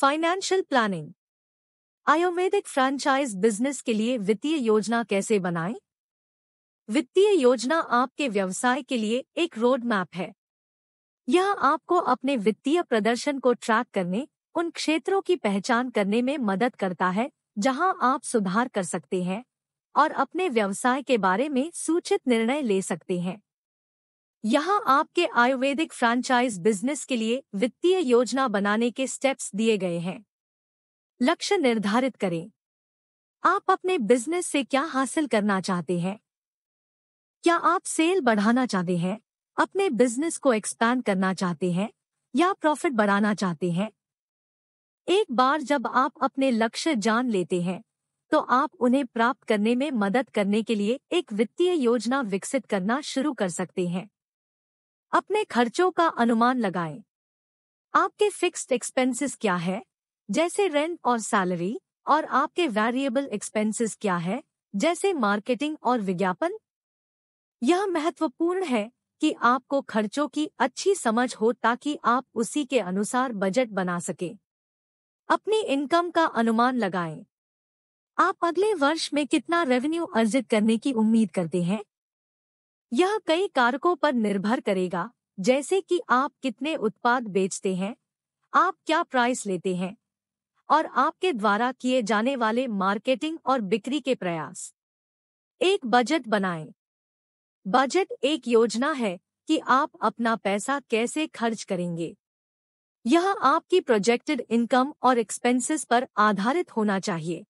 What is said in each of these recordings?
Financial planning ayurvedic franchise business के लिए वित्तीय योजना कैसे बनाएं? वित्तीय योजना आपके व्यवसाय के लिए एक रोड मैप है यह आपको अपने वित्तीय प्रदर्शन को ट्रैक करने उन क्षेत्रों की पहचान करने में मदद करता है जहां आप सुधार कर सकते हैं और अपने व्यवसाय के बारे में सूचित निर्णय ले सकते हैं यहाँ आपके आयुर्वेदिक फ्रांचाइज बिजनेस के लिए वित्तीय योजना बनाने के स्टेप्स दिए गए हैं लक्ष्य निर्धारित करें आप अपने बिजनेस से क्या हासिल करना चाहते हैं क्या आप सेल बढ़ाना चाहते हैं अपने बिजनेस को एक्सपैंड करना चाहते हैं या प्रॉफिट बढ़ाना चाहते हैं एक बार जब आप अपने लक्ष्य जान लेते हैं तो आप उन्हें प्राप्त करने में मदद करने के लिए एक वित्तीय योजना विकसित करना शुरू कर सकते हैं अपने खर्चों का अनुमान लगाएं। आपके फिक्स्ड एक्सपेंसेस क्या है जैसे रेंट और सैलरी और आपके वेरिएबल एक्सपेंसेस क्या है जैसे मार्केटिंग और विज्ञापन यह महत्वपूर्ण है कि आपको खर्चों की अच्छी समझ हो ताकि आप उसी के अनुसार बजट बना सकें अपनी इनकम का अनुमान लगाएं आप अगले वर्ष में कितना रेवेन्यू अर्जित करने की उम्मीद करते हैं यह कई कारकों पर निर्भर करेगा जैसे कि आप कितने उत्पाद बेचते हैं आप क्या प्राइस लेते हैं और आपके द्वारा किए जाने वाले मार्केटिंग और बिक्री के प्रयास एक बजट बनाएं। बजट एक योजना है कि आप अपना पैसा कैसे खर्च करेंगे यह आपकी प्रोजेक्टेड इनकम और एक्सपेंसेस पर आधारित होना चाहिए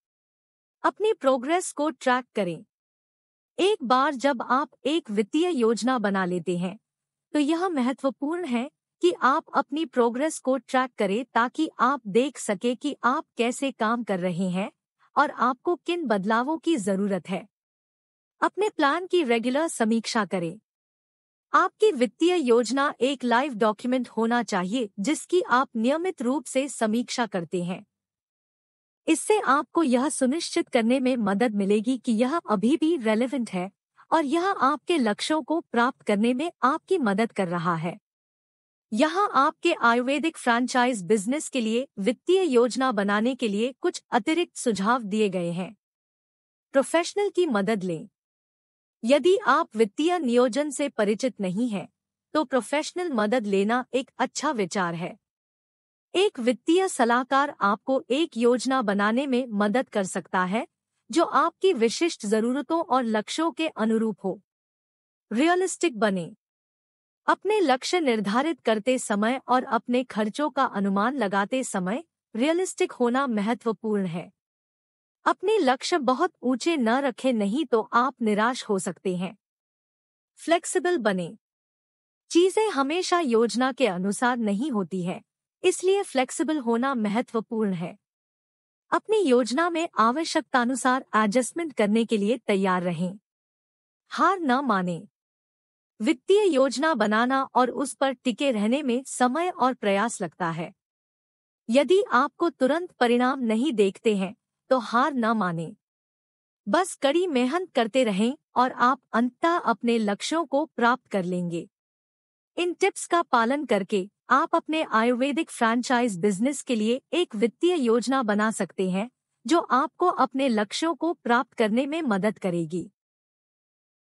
अपनी प्रोग्रेस को ट्रैक करें एक बार जब आप एक वित्तीय योजना बना लेते हैं तो यह महत्वपूर्ण है कि आप अपनी प्रोग्रेस को ट्रैक करें ताकि आप देख सके कि आप कैसे काम कर रहे हैं और आपको किन बदलावों की जरूरत है अपने प्लान की रेगुलर समीक्षा करें आपकी वित्तीय योजना एक लाइव डॉक्यूमेंट होना चाहिए जिसकी आप नियमित रूप से समीक्षा करते हैं इससे आपको यह सुनिश्चित करने में मदद मिलेगी कि यह अभी भी रेलेवेंट है और यह आपके लक्ष्यों को प्राप्त करने में आपकी मदद कर रहा है यहाँ आपके आयुर्वेदिक फ्रांचाइज बिजनेस के लिए वित्तीय योजना बनाने के लिए कुछ अतिरिक्त सुझाव दिए गए हैं प्रोफेशनल की मदद लें यदि आप वित्तीय नियोजन से परिचित नहीं हैं तो प्रोफेशनल मदद लेना एक अच्छा विचार है एक वित्तीय सलाहकार आपको एक योजना बनाने में मदद कर सकता है जो आपकी विशिष्ट जरूरतों और लक्ष्यों के अनुरूप हो रियलिस्टिक बने अपने लक्ष्य निर्धारित करते समय और अपने खर्चों का अनुमान लगाते समय रियलिस्टिक होना महत्वपूर्ण है अपने लक्ष्य बहुत ऊंचे न रखें नहीं तो आप निराश हो सकते हैं फ्लेक्सिबल बने चीजें हमेशा योजना के अनुसार नहीं होती है इसलिए फ्लेक्सिबल होना महत्वपूर्ण है अपनी योजना में आवश्यकतानुसार एडजस्टमेंट करने के लिए तैयार रहें हार न माने वित्तीय योजना बनाना और उस पर टिके रहने में समय और प्रयास लगता है यदि आपको तुरंत परिणाम नहीं देखते हैं तो हार न माने बस कड़ी मेहनत करते रहें और आप अंततः अपने लक्ष्यों को प्राप्त कर लेंगे इन टिप्स का पालन करके आप अपने आयुर्वेदिक फ्रेंचाइज बिजनेस के लिए एक वित्तीय योजना बना सकते हैं जो आपको अपने लक्ष्यों को प्राप्त करने में मदद करेगी